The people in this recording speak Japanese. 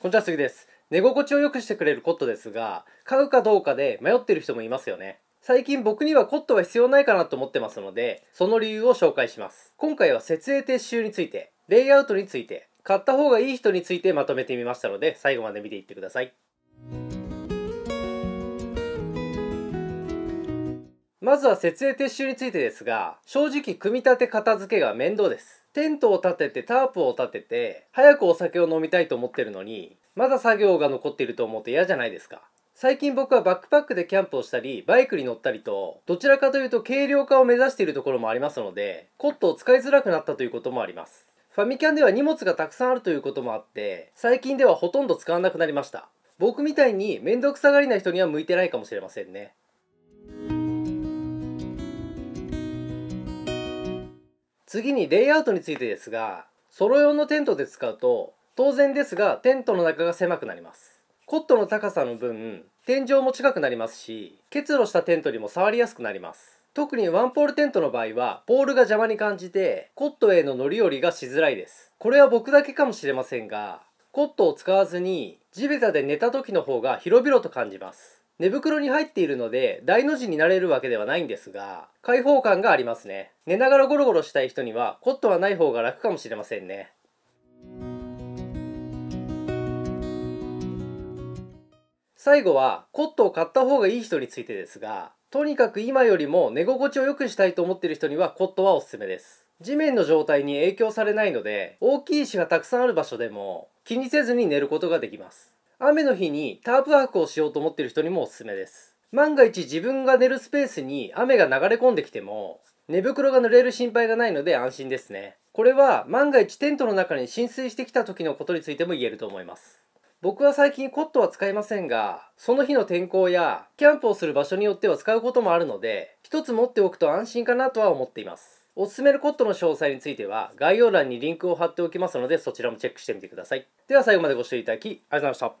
こんにちは、杉です。寝心地を良くしてくれるコットですが、買うかどうかで迷ってる人もいますよね。最近僕にはコットは必要ないかなと思ってますので、その理由を紹介します。今回は設営撤収について、レイアウトについて、買った方がいい人についてまとめてみましたので、最後まで見ていってください。まずは設営撤収についてですが、正直組み立て片付けが面倒です。テントを立ててタープを立てて、早くお酒を飲みたいと思ってるのに、まだ作業が残っていると思うと嫌じゃないですか。最近僕はバックパックでキャンプをしたり、バイクに乗ったりと、どちらかというと軽量化を目指しているところもありますので、コットを使いづらくなったということもあります。ファミキャンでは荷物がたくさんあるということもあって、最近ではほとんど使わなくなりました。僕みたいに面倒くさがりな人には向いてないかもしれませんね。次にレイアウトについてですがソロ用のテントで使うと当然ですがテントの中が狭くなりますコットの高さの分天井も近くなりますし結露したテントにも触りやすくなります特にワンポールテントの場合はポールが邪魔に感じてコットへの乗り降りがしづらいですこれは僕だけかもしれませんがコットを使わずに地べたで寝た時の方が広々と感じます寝袋に入っているので大の字になれるわけではないんですが開放感がありますね寝ながらゴロゴロしたい人にはコットはない方が楽かもしれませんね最後はコットを買った方がいい人についてですがとにかく今よりも寝心地を良くしたいと思っている人にはコットはおすすめです地面の状態に影響されないので大きい石がたくさんある場所でも気にせずに寝ることができます雨の日にタープ泊をしようと思ってる人にもおすすめです万が一自分が寝るスペースに雨が流れ込んできても寝袋が濡れる心配がないので安心ですねこれは万が一テントの中に浸水してきた時のことについても言えると思います僕は最近コットは使いませんがその日の天候やキャンプをする場所によっては使うこともあるので一つ持っておくと安心かなとは思っていますおすすめのコットの詳細については概要欄にリンクを貼っておきますのでそちらもチェックしてみてくださいでは最後までご視聴いただきありがとうございました